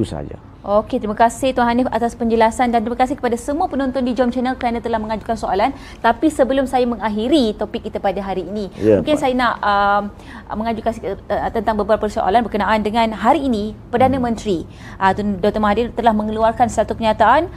itu saja. Okey, terima kasih Tuan Hanif atas penjelasan dan terima kasih kepada semua penonton di Jom Channel kerana telah mengajukan soalan. Tapi sebelum saya mengakhiri topik kita pada hari ini, ya, mungkin Pak. saya nak um, mengajukan uh, tentang beberapa soalan berkenaan dengan hari ini Perdana hmm. Menteri uh, Dr. Mahathir telah mengeluarkan satu kenyataan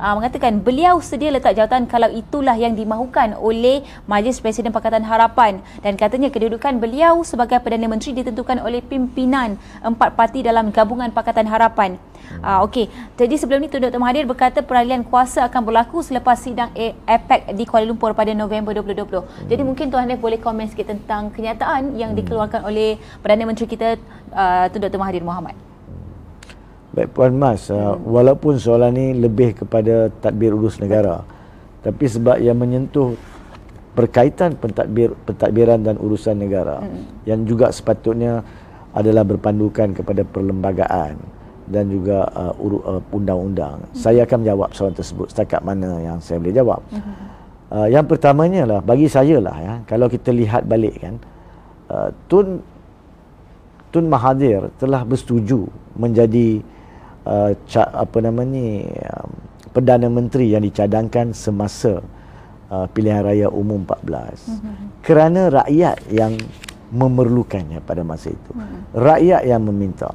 Ah, mengatakan beliau sedia letak jawatan kalau itulah yang dimahukan oleh Majlis Presiden Pakatan Harapan dan katanya kedudukan beliau sebagai Perdana Menteri ditentukan oleh pimpinan empat parti dalam gabungan Pakatan Harapan. Uh, Okey, jadi sebelum ini Tuan Dr. Mahathir berkata peralihan kuasa akan berlaku selepas sidang APEC di Kuala Lumpur pada November 2020. Jadi mungkin Tuan Hanif boleh komen sikit tentang kenyataan yang dikeluarkan oleh Perdana Menteri kita uh, Tuan Dr. Mahathir Mohamad. Baik Puan Mas, uh, hmm. walaupun soalan ini lebih kepada tadbir urus negara, tapi sebab yang menyentuh berkaitan pentadbir pentadbiran dan urusan negara hmm. yang juga sepatutnya adalah berpandukan kepada perlembagaan dan juga uh, uh, undang-undang. Hmm. Saya akan menjawab soalan tersebut setakat mana yang saya boleh jawab. Hmm. Uh, yang pertamanya lah bagi saya lah ya, kalau kita lihat balik kan uh, Tun Tun Mahathir telah bersetuju menjadi uh, apa nama ni um, perdana menteri yang dicadangkan semasa uh, pilihan raya umum 14 mm-hmm. kerana rakyat yang memerlukannya pada masa itu mm-hmm. rakyat yang meminta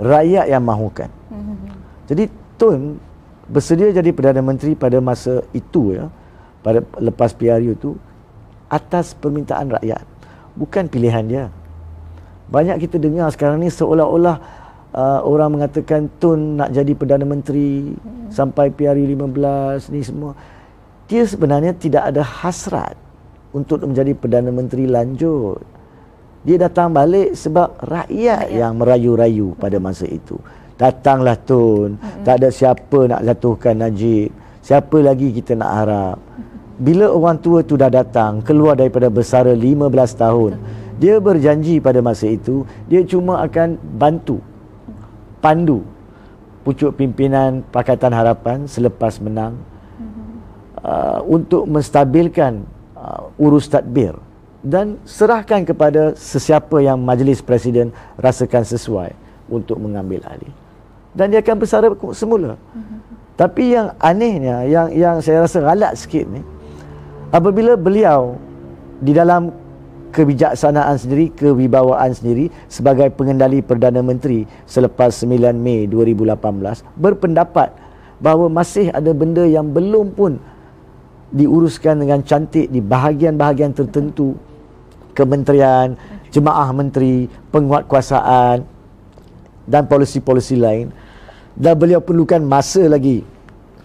rakyat yang mahukan mm-hmm. jadi tun bersedia jadi perdana menteri pada masa itu ya pada lepas PRU itu atas permintaan rakyat bukan pilihan dia banyak kita dengar sekarang ni seolah-olah uh, orang mengatakan Tun nak jadi Perdana Menteri hmm. sampai PRU 15 ni semua. Dia sebenarnya tidak ada hasrat untuk menjadi Perdana Menteri lanjut. Dia datang balik sebab rakyat yang merayu-rayu pada masa itu. Datanglah Tun, tak ada siapa nak jatuhkan Najib. Siapa lagi kita nak harap? Bila orang tua tu dah datang, keluar daripada bersara 15 tahun, dia berjanji pada masa itu, dia cuma akan bantu pandu pucuk pimpinan Pakatan Harapan selepas menang mm-hmm. uh, untuk menstabilkan uh, urus tadbir dan serahkan kepada sesiapa yang majlis presiden rasakan sesuai untuk mengambil alih dan dia akan bersara semula mm-hmm. tapi yang anehnya yang yang saya rasa galak sikit ni apabila beliau di dalam kebijaksanaan sendiri, kewibawaan sendiri sebagai pengendali Perdana Menteri selepas 9 Mei 2018 berpendapat bahawa masih ada benda yang belum pun diuruskan dengan cantik di bahagian-bahagian tertentu kementerian, jemaah menteri, penguatkuasaan dan polisi-polisi lain dan beliau perlukan masa lagi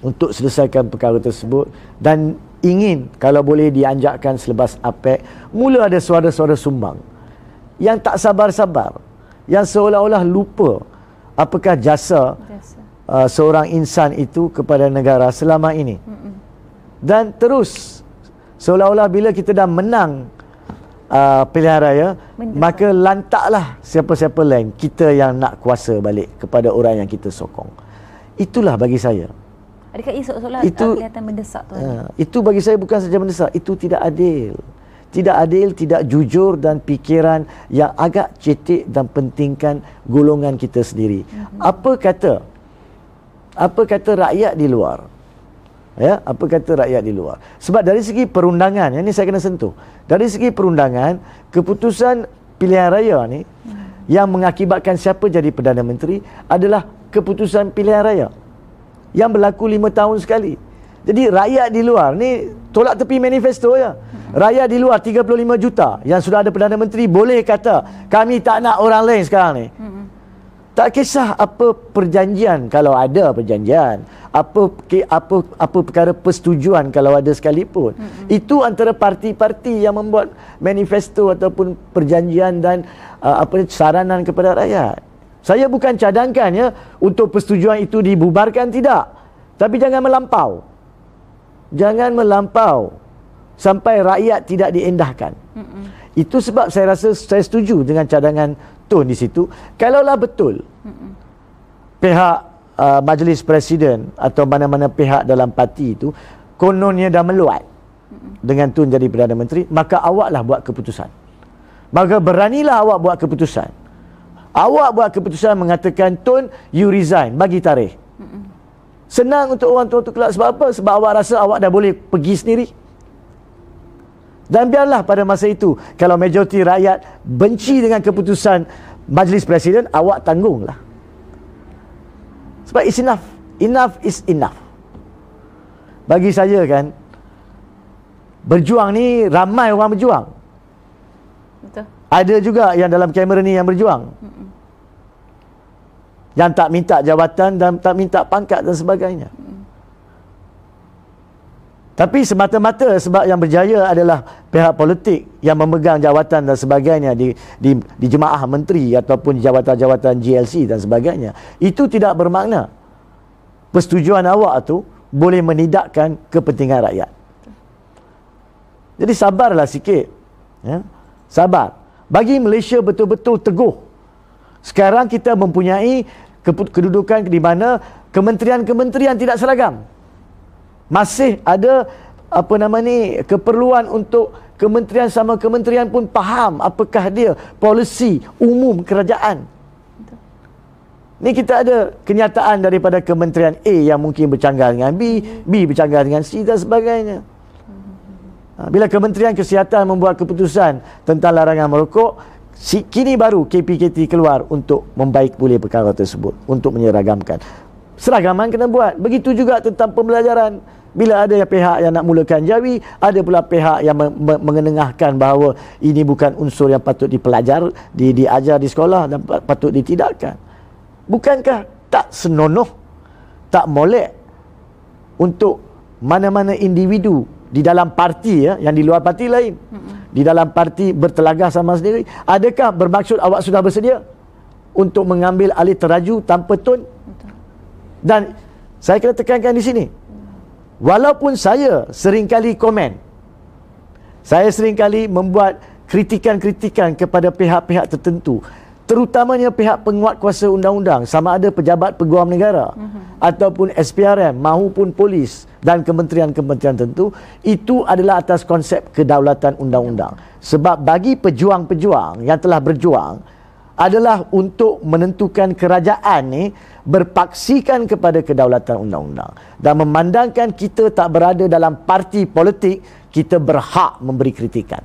untuk selesaikan perkara tersebut dan ingin kalau boleh dianjakkan selepas APEC mula ada suara-suara sumbang yang tak sabar-sabar yang seolah-olah lupa apakah jasa, jasa. Uh, seorang insan itu kepada negara selama ini dan terus seolah-olah bila kita dah menang uh, pilihan raya Menda. maka lantaklah siapa-siapa lain kita yang nak kuasa balik kepada orang yang kita sokong itulah bagi saya Adakah esok-esok lah kelihatan mendesak tu? Uh, itu bagi saya bukan saja mendesak, itu tidak adil. Tidak adil, tidak jujur dan fikiran yang agak cetek dan pentingkan golongan kita sendiri. Uh-huh. Apa kata? Apa kata rakyat di luar? Ya, apa kata rakyat di luar? Sebab dari segi perundangan, yang ini saya kena sentuh. Dari segi perundangan, keputusan pilihan raya ni uh-huh. yang mengakibatkan siapa jadi Perdana Menteri adalah keputusan pilihan raya. uh yang berlaku lima tahun sekali. Jadi rakyat di luar ni tolak tepi manifesto ya. Rakyat di luar 35 juta yang sudah ada Perdana Menteri boleh kata kami tak nak orang lain sekarang ni. Tak kisah apa perjanjian kalau ada perjanjian, apa apa apa perkara persetujuan kalau ada sekalipun. Hmm. Itu antara parti-parti yang membuat manifesto ataupun perjanjian dan uh, apa saranan kepada rakyat. Saya bukan cadangkan ya untuk persetujuan itu dibubarkan tidak. Tapi jangan melampau. Jangan melampau sampai rakyat tidak diendahkan. Mm-mm. Itu sebab saya rasa saya setuju dengan cadangan Tun di situ. Kalaulah betul Mm-mm. pihak uh, majlis presiden atau mana-mana pihak dalam parti itu kononnya dah meluat dengan Tun jadi Perdana Menteri, maka awaklah buat keputusan. Maka beranilah awak buat keputusan. Awak buat keputusan mengatakan Tun, you resign. Bagi tarikh. Senang untuk orang tua tu kelak sebab apa? Sebab awak rasa awak dah boleh pergi sendiri. Dan biarlah pada masa itu, kalau majoriti rakyat benci dengan keputusan majlis presiden, awak tanggunglah. Sebab it's enough. Enough is enough. Bagi saya kan, berjuang ni ramai orang berjuang. Betul. Ada juga yang dalam kamera ni yang berjuang. mm Yang tak minta jawatan dan tak minta pangkat dan sebagainya. mm Tapi semata-mata sebab yang berjaya adalah pihak politik yang memegang jawatan dan sebagainya di di di jemaah menteri ataupun jawatan-jawatan GLC dan sebagainya. Itu tidak bermakna persetujuan awak tu boleh menidakkan kepentingan rakyat. Jadi sabarlah sikit. Ya. Sabar bagi Malaysia betul-betul teguh. Sekarang kita mempunyai kedudukan di mana kementerian-kementerian tidak seragam. Masih ada apa nama ni keperluan untuk kementerian sama kementerian pun faham apakah dia polisi umum kerajaan. Ni kita ada kenyataan daripada kementerian A yang mungkin bercanggah dengan B, B bercanggah dengan C dan sebagainya. Ah, bila Kementerian Kesihatan membuat keputusan tentang larangan merokok, kini baru KPKT keluar untuk membaik pulih perkara tersebut, untuk menyeragamkan. Seragaman kena buat. Begitu juga tentang pembelajaran. Bila ada pihak yang nak mulakan jawi, ada pula pihak yang mengenengahkan bahawa ini bukan unsur yang patut dipelajar, di, diajar di sekolah dan patut ditidakkan. Bukankah tak senonoh, tak molek untuk mana-mana individu di dalam parti ya yang di luar parti lain di dalam parti bertelagah sama sendiri adakah bermaksud awak sudah bersedia untuk mengambil alih teraju tanpa tun dan saya kena tekankan di sini walaupun saya sering kali komen saya sering kali membuat kritikan-kritikan kepada pihak-pihak tertentu terutamanya pihak penguat kuasa undang-undang sama ada pejabat peguam negara uh-huh. ataupun SPRM maupun polis dan kementerian-kementerian tentu itu adalah atas konsep kedaulatan undang-undang sebab bagi pejuang-pejuang yang telah berjuang adalah untuk menentukan kerajaan ni berpaksikan kepada kedaulatan undang-undang dan memandangkan kita tak berada dalam parti politik kita berhak memberi kritikan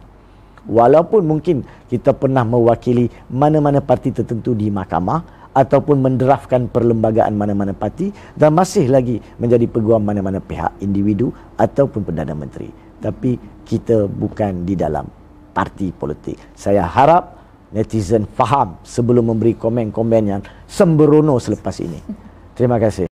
walaupun mungkin kita pernah mewakili mana-mana parti tertentu di mahkamah ataupun menderafkan perlembagaan mana-mana parti dan masih lagi menjadi peguam mana-mana pihak individu ataupun Perdana Menteri. Tapi kita bukan di dalam parti politik. Saya harap netizen faham sebelum memberi komen-komen yang sembrono selepas ini. Terima kasih.